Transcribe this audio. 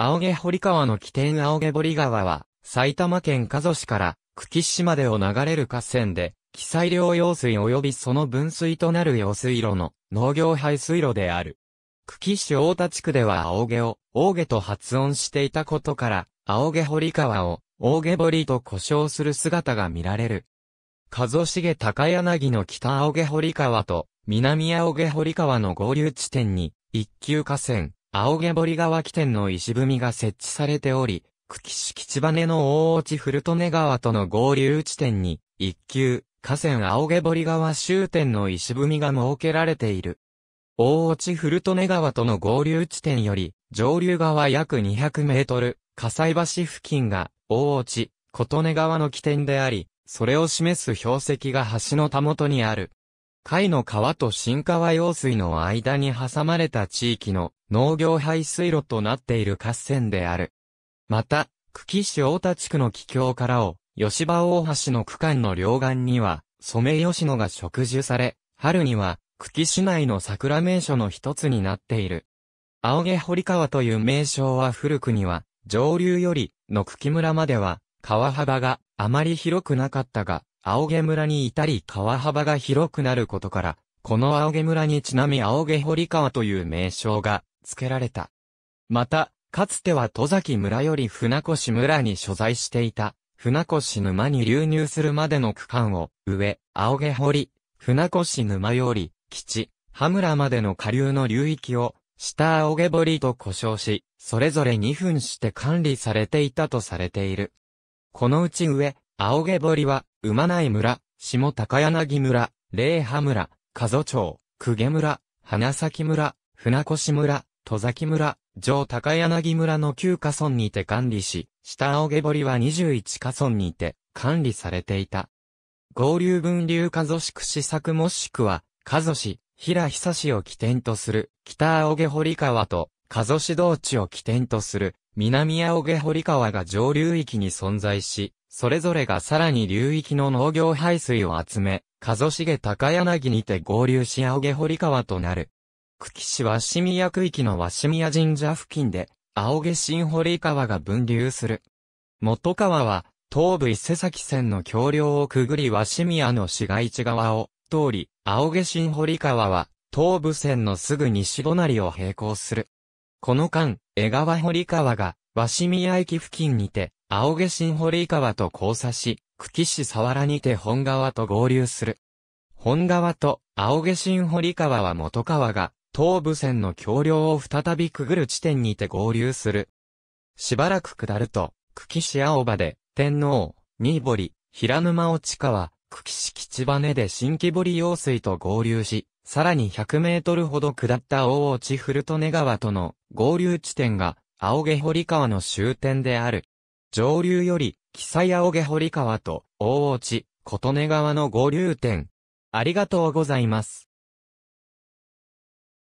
青毛堀川の起点青毛堀川は、埼玉県加須市から久喜市までを流れる河川で、記載量用水及びその分水となる用水路の農業排水路である。久喜市大田地区では青毛を、大毛と発音していたことから、青毛堀川を、大毛堀と呼称する姿が見られる。加須重高柳の北青毛堀川と、南青毛堀川の合流地点に、一級河川、青毛堀川起点の石踏みが設置されており、久喜市吉羽の大落古利根川との合流地点に、一級、河川青毛堀川終点の石踏みが設けられている。大落古利根川との合流地点より、上流側約200メートル、火災橋付近が、大落、琴根川の起点であり、それを示す標石が橋のたもとにある。海の川と新川用水の間に挟まれた地域の農業排水路となっている合戦である。また、久喜市大田地区の帰郷からを、吉場大橋の区間の両岸には、ソメイヨシノが植樹され、春には、久喜市内の桜名所の一つになっている。青毛堀川という名称は古くには、上流より、の久喜村までは、川幅があまり広くなかったが、青毛村に至り川幅が広くなることから、この青毛村にちなみ青毛堀川という名称が付けられた。また、かつては戸崎村より船越村に所在していた、船越沼に流入するまでの区間を、上、青毛堀、船越沼より、基地、羽村までの下流の流域を、下青毛堀と呼称し、それぞれ2分して管理されていたとされている。このうち上、青毛堀は、馬内村、下高柳村、霊波村、加須町、久毛村、花咲村、船越村、戸崎村、上高柳村の9カ村にて管理し、下青毛堀は21カ村にて管理されていた。合流分流加須宿施作もしくは、加須市、平久市を起点とする、北青毛堀川と、加須市道地を起点とする、南青毛堀川が上流域に存在し、それぞれがさらに流域の農業排水を集め、かぞしげ高柳にて合流し青毛堀川となる。久喜市鷲宮区域の鷲宮神社付近で、青毛新堀川が分流する。元川は、東武伊勢崎線の橋梁をくぐり鷲宮の市街地側を通り、青毛新堀川は、東武線のすぐ西隣を並行する。この間、江川堀川が、鷲宮駅付近にて、青毛新堀川と交差し、久喜市佐原にて本川と合流する。本川と青毛新堀川は元川が、東武線の橋梁を再びくぐる地点にて合流する。しばらく下ると、久喜市青葉で、天皇、新堀、平沼落川、久喜市吉羽で新木堀用水と合流し、さらに100メートルほど下った大落古利根川との合流地点が青毛堀川の終点である。上流より、木佐青毛堀川と大落、琴根川の合流点。ありがとうございます。